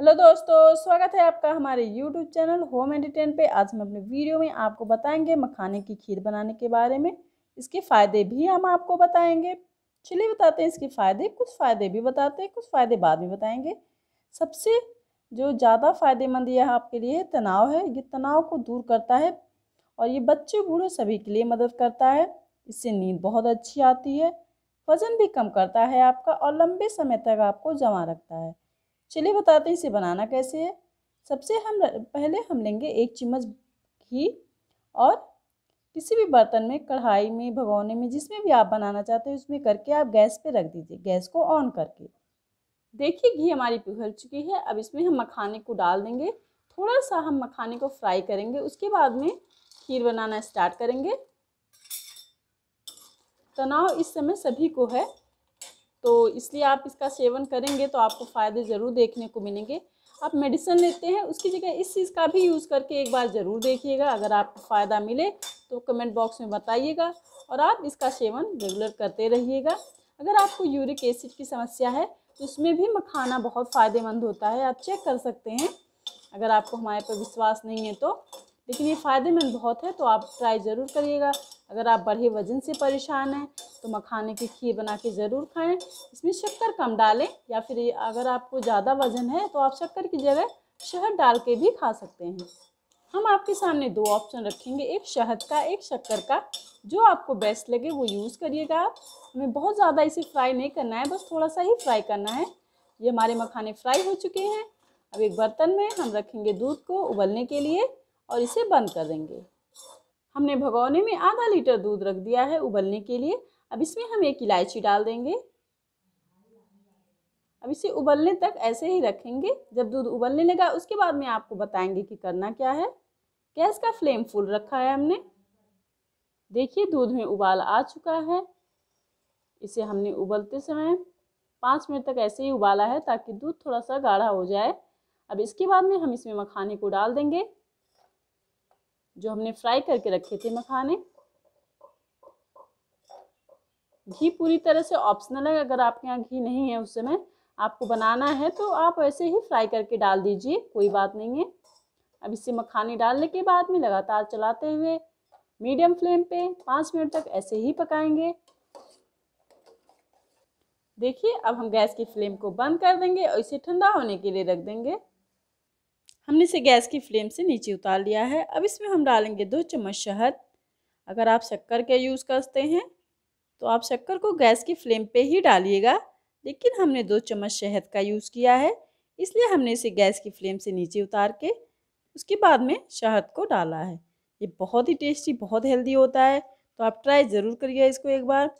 hello दोस्तों स्वागत है आपका हमारे यूट्यूब चैनल होम एंटरटेन पे आज हम अपने वीडियो में आपको बताएंगे मखाने की खीर बनाने के बारे में इसके फ़ायदे भी हम आपको बताएंगे चलिए बताते हैं इसके फ़ायदे कुछ फ़ायदे भी बताते हैं कुछ फ़ायदे बाद में बताएंगे सबसे जो ज़्यादा फ़ायदेमंद यह आपके लिए तनाव है ये तनाव को दूर करता है और ये बच्चे बूढ़े सभी के लिए मदद करता है इससे नींद बहुत अच्छी आती है वज़न भी कम करता है आपका और लंबे समय तक आपको जमा रखता है चलिए बताते हैं इसे बनाना कैसे है सबसे हम पहले हम लेंगे एक चम्मच घी और किसी भी बर्तन में कढ़ाई में भगोने में जिसमें भी आप बनाना चाहते हैं उसमें करके आप गैस पे रख दीजिए गैस को ऑन करके देखिए घी हमारी पिघल चुकी है अब इसमें हम मखाने को डाल देंगे थोड़ा सा हम मखाने को फ्राई करेंगे उसके बाद में खीर बनाना स्टार्ट करेंगे तनाव इस समय सभी को है तो इसलिए आप इसका सेवन करेंगे तो आपको फ़ायदे ज़रूर देखने को मिलेंगे आप मेडिसन लेते हैं उसकी जगह इस चीज़ का भी यूज़ करके एक बार ज़रूर देखिएगा अगर आपको फ़ायदा मिले तो कमेंट बॉक्स में बताइएगा और आप इसका सेवन रेगुलर करते रहिएगा अगर आपको यूरिक एसिड की समस्या है तो उसमें भी मखाना बहुत फ़ायदेमंद होता है आप चेक कर सकते हैं अगर आपको हमारे पर विश्वास नहीं है तो लेकिन ये फ़ायदेमंद बहुत है तो आप ट्राई ज़रूर करिएगा अगर आप बढ़े वजन से परेशान हैं तो मखाने की खीर बना के ज़रूर खाएं इसमें शक्कर कम डालें या फिर अगर आपको ज़्यादा वजन है तो आप शक्कर की जगह शहद डाल के भी खा सकते हैं हम आपके सामने दो ऑप्शन रखेंगे एक शहद का एक शक्कर का जो आपको बेस्ट लगे वो यूज़ करिएगा आप हमें बहुत ज़्यादा इसे फ्राई नहीं करना है बस थोड़ा सा ही फ्राई करना है ये हमारे मखाने फ्राई हो चुके हैं अब एक बर्तन में हम रखेंगे दूध को उबलने के लिए और इसे बंद कर देंगे हमने भगौने में आधा लीटर दूध रख दिया है उबलने के लिए अब इसमें हम एक इलायची डाल देंगे अब इसे उबलने तक ऐसे ही रखेंगे जब दूध उबलने लगा उसके बाद में आपको बताएंगे कि करना क्या है गैस का फ्लेम फुल रखा है हमने देखिए दूध में उबाल आ चुका है इसे हमने उबलते समय पाँच मिनट तक ऐसे ही उबाला है ताकि दूध थोड़ा सा गाढ़ा हो जाए अब इसके बाद में हम इसमें मखाने को डाल देंगे जो हमने फ्राई करके रखे थे मखाने घी पूरी तरह से ऑप्शनल है अगर आपके यहाँ घी नहीं है उस समय आपको बनाना है तो आप ऐसे ही फ्राई करके डाल दीजिए कोई बात नहीं है अब इसे मखाने डालने के बाद में लगातार चलाते हुए मीडियम फ्लेम पे पाँच मिनट तक ऐसे ही पकाएंगे देखिए अब हम गैस की फ्लेम को बंद कर देंगे और इसे ठंडा होने के लिए रख देंगे हमने इसे गैस की फ्लेम से नीचे उतार लिया है अब इसमें हम डालेंगे दो चम्मच शहद अगर आप शक्कर का यूज़ करते हैं तो आप शक्कर को गैस की फ्लेम पे ही डालिएगा लेकिन हमने दो चम्मच शहद का यूज़ किया है इसलिए हमने इसे गैस की फ्लेम से नीचे उतार के उसके बाद में शहद को डाला है ये बहुत ही टेस्टी बहुत हेल्दी होता है तो आप ट्राई ज़रूर करिएगा इसको एक बार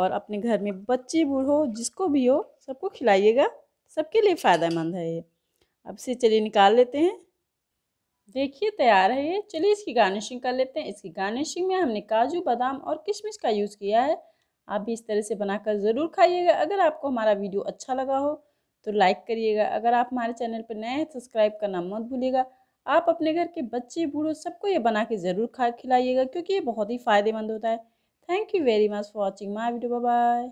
और अपने घर में बच्चे बूढ़ो जिसको भी हो सबको खिलाइएगा सबके लिए फ़ायदेमंद है ये अब से चलिए निकाल लेते हैं देखिए तैयार है ये चलिए इसकी गार्निशिंग कर लेते हैं इसकी गार्निशिंग में हमने काजू बादाम और किशमिश का यूज़ किया है आप भी इस तरह से बनाकर ज़रूर खाइएगा अगर आपको हमारा वीडियो अच्छा लगा हो तो लाइक करिएगा अगर आप हमारे चैनल पर नए हैं सब्सक्राइब करना मत भूलिएगा आप अपने घर के बच्चे बूढ़ों सबको ये बना के ज़रूर खा खिलाइएगा क्योंकि ये बहुत ही फ़ायदेमंद होता है thank you very much for watching my video bye